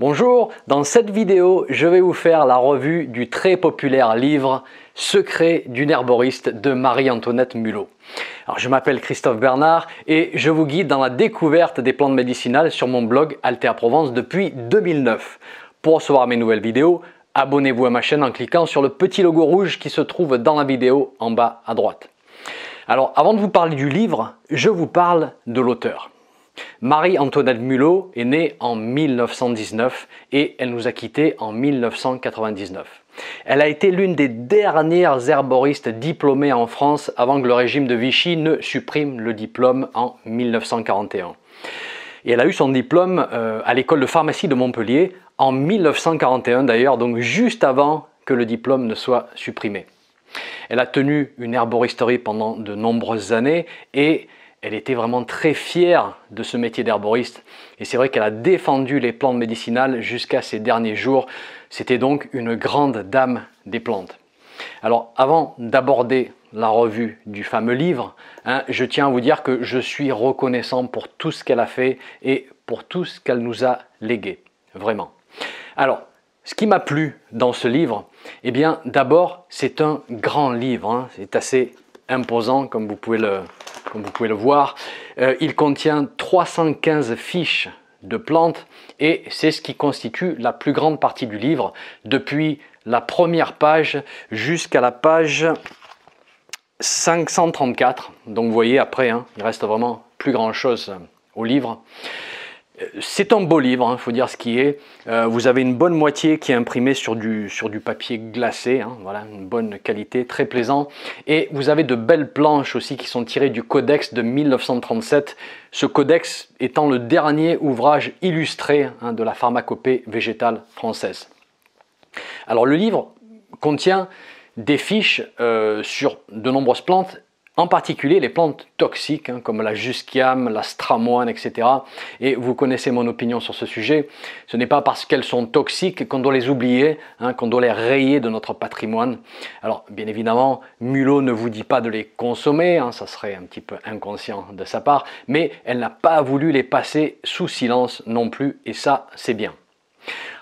Bonjour, dans cette vidéo, je vais vous faire la revue du très populaire livre Secret d'une herboriste de Marie-Antoinette Mulot. je m'appelle Christophe Bernard et je vous guide dans la découverte des plantes médicinales sur mon blog Altea Provence depuis 2009. Pour recevoir mes nouvelles vidéos, abonnez-vous à ma chaîne en cliquant sur le petit logo rouge qui se trouve dans la vidéo en bas à droite. Alors, avant de vous parler du livre, je vous parle de l'auteur. Marie-Antoinette Mulot est née en 1919 et elle nous a quittés en 1999. Elle a été l'une des dernières herboristes diplômées en France avant que le régime de Vichy ne supprime le diplôme en 1941. Et elle a eu son diplôme euh, à l'école de pharmacie de Montpellier en 1941 d'ailleurs, donc juste avant que le diplôme ne soit supprimé. Elle a tenu une herboristerie pendant de nombreuses années et elle était vraiment très fière de ce métier d'herboriste. Et c'est vrai qu'elle a défendu les plantes médicinales jusqu'à ses derniers jours. C'était donc une grande dame des plantes. Alors avant d'aborder la revue du fameux livre, hein, je tiens à vous dire que je suis reconnaissant pour tout ce qu'elle a fait et pour tout ce qu'elle nous a légué. Vraiment. Alors, ce qui m'a plu dans ce livre, eh bien d'abord, c'est un grand livre. Hein. C'est assez imposant comme vous pouvez le, comme vous pouvez le voir. Euh, il contient 315 fiches de plantes et c'est ce qui constitue la plus grande partie du livre depuis la première page jusqu'à la page 534. Donc vous voyez après, hein, il reste vraiment plus grand chose au livre. C'est un beau livre, il hein, faut dire ce qui est. Euh, vous avez une bonne moitié qui est imprimée sur du, sur du papier glacé, hein, voilà, une bonne qualité, très plaisant. Et vous avez de belles planches aussi qui sont tirées du codex de 1937, ce codex étant le dernier ouvrage illustré hein, de la pharmacopée végétale française. Alors le livre contient des fiches euh, sur de nombreuses plantes en particulier les plantes toxiques hein, comme la jusquiame, la stramoine, etc. Et vous connaissez mon opinion sur ce sujet. Ce n'est pas parce qu'elles sont toxiques qu'on doit les oublier, hein, qu'on doit les rayer de notre patrimoine. Alors bien évidemment, Mulot ne vous dit pas de les consommer, hein, ça serait un petit peu inconscient de sa part, mais elle n'a pas voulu les passer sous silence non plus, et ça c'est bien.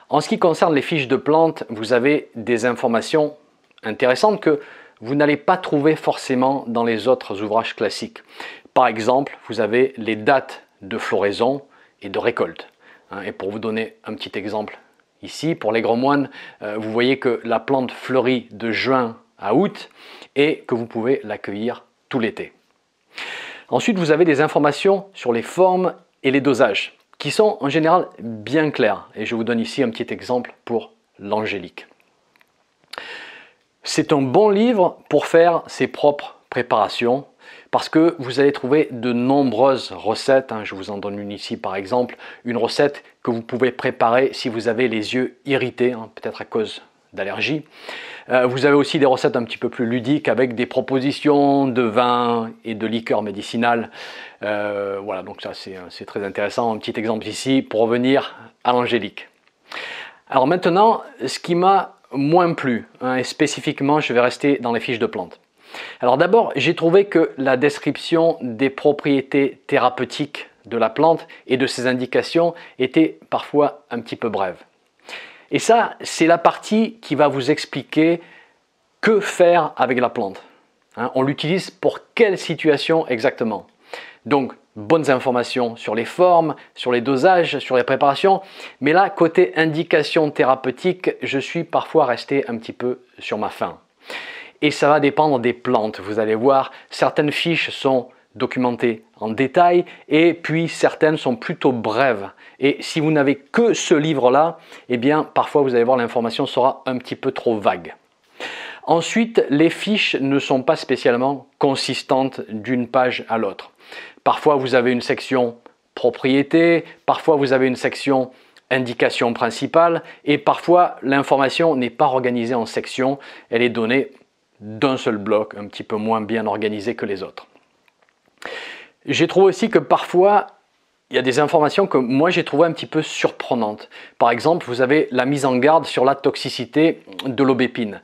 En ce qui concerne les fiches de plantes, vous avez des informations intéressantes que vous n'allez pas trouver forcément dans les autres ouvrages classiques. Par exemple, vous avez les dates de floraison et de récolte. Hein. Et pour vous donner un petit exemple ici, pour les grands moines, euh, vous voyez que la plante fleurit de juin à août et que vous pouvez l'accueillir tout l'été. Ensuite, vous avez des informations sur les formes et les dosages qui sont en général bien claires. Et je vous donne ici un petit exemple pour l'angélique. C'est un bon livre pour faire ses propres préparations parce que vous allez trouver de nombreuses recettes. Hein. Je vous en donne une ici par exemple, une recette que vous pouvez préparer si vous avez les yeux irrités, hein, peut-être à cause d'allergie. Euh, vous avez aussi des recettes un petit peu plus ludiques avec des propositions de vin et de liqueurs médicinales. Euh, voilà, donc ça euh, c'est très intéressant. Un petit exemple ici pour revenir à l'angélique. Alors maintenant, ce qui m'a moins plus, hein, et spécifiquement, je vais rester dans les fiches de plantes. Alors d'abord, j'ai trouvé que la description des propriétés thérapeutiques de la plante et de ses indications était parfois un petit peu brève. Et ça, c'est la partie qui va vous expliquer que faire avec la plante. Hein. on l'utilise pour quelle situation exactement donc, bonnes informations sur les formes, sur les dosages, sur les préparations. Mais là, côté indication thérapeutique, je suis parfois resté un petit peu sur ma faim. Et ça va dépendre des plantes. Vous allez voir, certaines fiches sont documentées en détail et puis certaines sont plutôt brèves. Et si vous n'avez que ce livre-là, eh bien parfois vous allez voir l'information sera un petit peu trop vague. Ensuite, les fiches ne sont pas spécialement consistantes d'une page à l'autre. Parfois, vous avez une section propriété, parfois vous avez une section indication principale et parfois l'information n'est pas organisée en sections, elle est donnée d'un seul bloc, un petit peu moins bien organisée que les autres. J'ai trouvé aussi que parfois il y a des informations que moi j'ai trouvé un petit peu surprenantes. Par exemple, vous avez la mise en garde sur la toxicité de l'aubépine.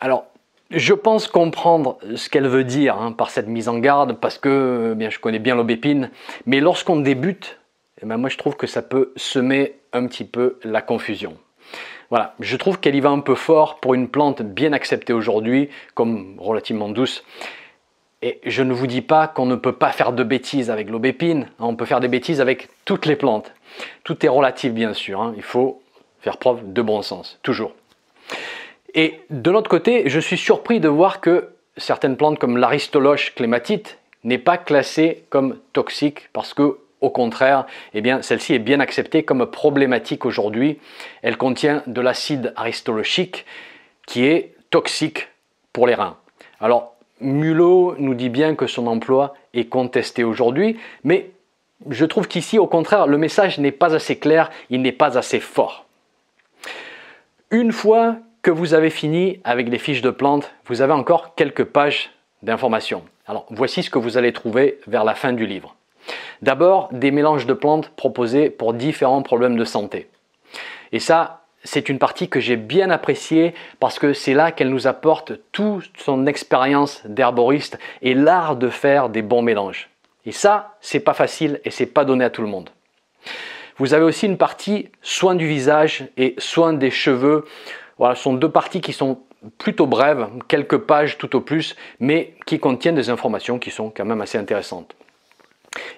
Alors, je pense comprendre ce qu'elle veut dire hein, par cette mise en garde, parce que eh bien, je connais bien l'aubépine, mais lorsqu'on débute, eh ben, moi je trouve que ça peut semer un petit peu la confusion. Voilà, je trouve qu'elle y va un peu fort pour une plante bien acceptée aujourd'hui, comme relativement douce. Et je ne vous dis pas qu'on ne peut pas faire de bêtises avec l'aubépine, hein. on peut faire des bêtises avec toutes les plantes. Tout est relatif bien sûr, hein. il faut faire preuve de bon sens, toujours. Et de l'autre côté, je suis surpris de voir que certaines plantes comme l'aristoloche clématite n'est pas classée comme toxique parce que au contraire, eh bien, celle-ci est bien acceptée comme problématique aujourd'hui. Elle contient de l'acide aristolochique qui est toxique pour les reins. Alors, Mulot nous dit bien que son emploi est contesté aujourd'hui, mais je trouve qu'ici, au contraire, le message n'est pas assez clair, il n'est pas assez fort. Une fois que vous avez fini avec les fiches de plantes, vous avez encore quelques pages d'informations. Alors voici ce que vous allez trouver vers la fin du livre. D'abord, des mélanges de plantes proposés pour différents problèmes de santé. Et ça, c'est une partie que j'ai bien appréciée parce que c'est là qu'elle nous apporte toute son expérience d'herboriste et l'art de faire des bons mélanges. Et ça, c'est pas facile et c'est pas donné à tout le monde. Vous avez aussi une partie soin du visage et soin des cheveux voilà, ce sont deux parties qui sont plutôt brèves, quelques pages tout au plus, mais qui contiennent des informations qui sont quand même assez intéressantes.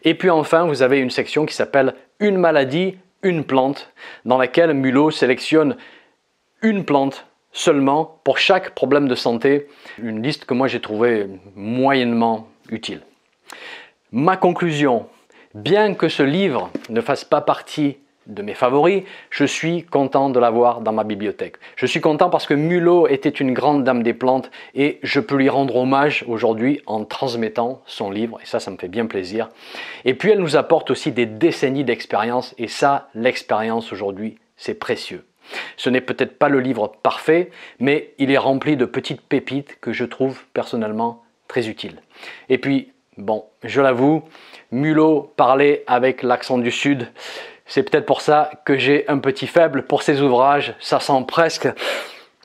Et puis enfin, vous avez une section qui s'appelle Une maladie, une plante, dans laquelle Mulot sélectionne une plante seulement pour chaque problème de santé, une liste que moi j'ai trouvé moyennement utile. Ma conclusion, bien que ce livre ne fasse pas partie de mes favoris, je suis content de l'avoir dans ma bibliothèque. Je suis content parce que Mulot était une grande dame des plantes et je peux lui rendre hommage aujourd'hui en transmettant son livre et ça, ça me fait bien plaisir. Et puis elle nous apporte aussi des décennies d'expérience et ça, l'expérience aujourd'hui, c'est précieux. Ce n'est peut-être pas le livre parfait, mais il est rempli de petites pépites que je trouve personnellement très utiles. Et puis, bon, je l'avoue, Mulot parlait avec l'accent du Sud, c'est peut-être pour ça que j'ai un petit faible pour ces ouvrages. Ça sent presque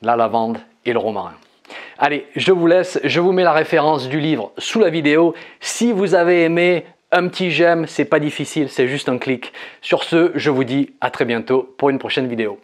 la lavande et le romarin. Allez, je vous laisse, je vous mets la référence du livre sous la vidéo. Si vous avez aimé, un petit j'aime, c'est pas difficile, c'est juste un clic. Sur ce, je vous dis à très bientôt pour une prochaine vidéo.